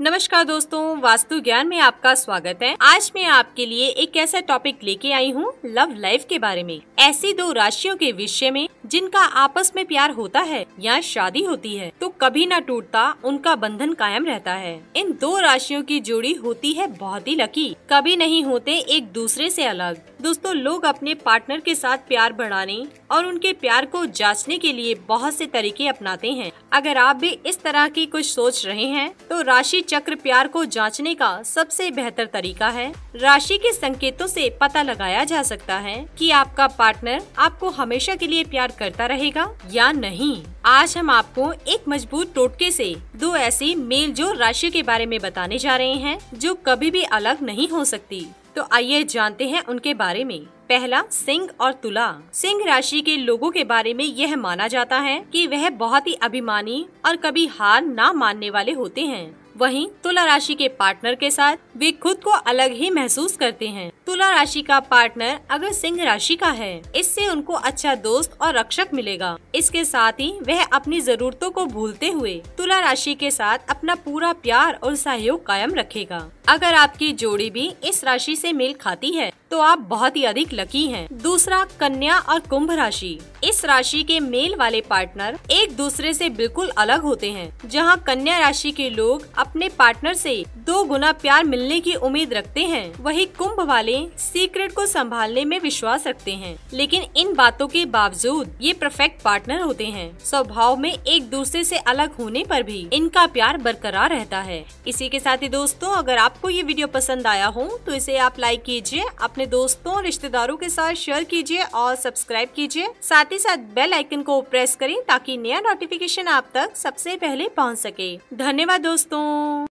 नमस्कार दोस्तों वास्तु ज्ञान में आपका स्वागत है आज मैं आपके लिए एक ऐसा टॉपिक लेके आई हूँ लव लाइफ के बारे में ऐसी दो राशियों के विषय में जिनका आपस में प्यार होता है या शादी होती है तो कभी ना टूटता उनका बंधन कायम रहता है इन दो राशियों की जोड़ी होती है बहुत ही लकी कभी नहीं होते एक दूसरे ऐसी अलग दोस्तों लोग अपने पार्टनर के साथ प्यार बढ़ाने और उनके प्यार को जांचने के लिए बहुत से तरीके अपनाते हैं अगर आप भी इस तरह की कुछ सोच रहे हैं तो राशि चक्र प्यार को जांचने का सबसे बेहतर तरीका है राशि के संकेतों से पता लगाया जा सकता है कि आपका पार्टनर आपको हमेशा के लिए प्यार करता रहेगा या नहीं आज हम आपको एक मजबूत टोटके से दो ऐसी मेल जोल राशि के बारे में बताने जा रहे हैं जो कभी भी अलग नहीं हो सकती तो आइए जानते हैं उनके बारे में पहला सिंह और तुला सिंह राशि के लोगों के बारे में यह माना जाता है कि वह बहुत ही अभिमानी और कभी हार ना मानने वाले होते हैं वहीं तुला राशि के पार्टनर के साथ वे खुद को अलग ही महसूस करते हैं तुला राशि का पार्टनर अगर सिंह राशि का है इससे उनको अच्छा दोस्त और रक्षक मिलेगा इसके साथ ही वह अपनी जरूरतों को भूलते हुए तुला राशि के साथ अपना पूरा प्यार और सहयोग कायम रखेगा अगर आपकी जोड़ी भी इस राशि से मेल खाती है तो आप बहुत ही अधिक लकी हैं। दूसरा कन्या और कुंभ राशि इस राशि के मेल वाले पार्टनर एक दूसरे से बिल्कुल अलग होते हैं जहां कन्या राशि के लोग अपने पार्टनर से दो गुना प्यार मिलने की उम्मीद रखते हैं वही कुंभ वाले सीक्रेट को संभालने में विश्वास रखते हैं लेकिन इन बातों के बावजूद ये परफेक्ट पार्टनर होते हैं स्वभाव में एक दूसरे से अलग होने पर भी इनका प्यार बरकरार रहता है इसी के साथ ही दोस्तों अगर आपको ये वीडियो पसंद आया हो तो इसे आप लाइक कीजिए अपने दोस्तों रिश्तेदारों के साथ शेयर कीजिए और सब्सक्राइब कीजिए साथ ही ही साथ बेल आइकन को प्रेस करें ताकि नया नोटिफिकेशन आप तक सबसे पहले पहुंच सके धन्यवाद दोस्तों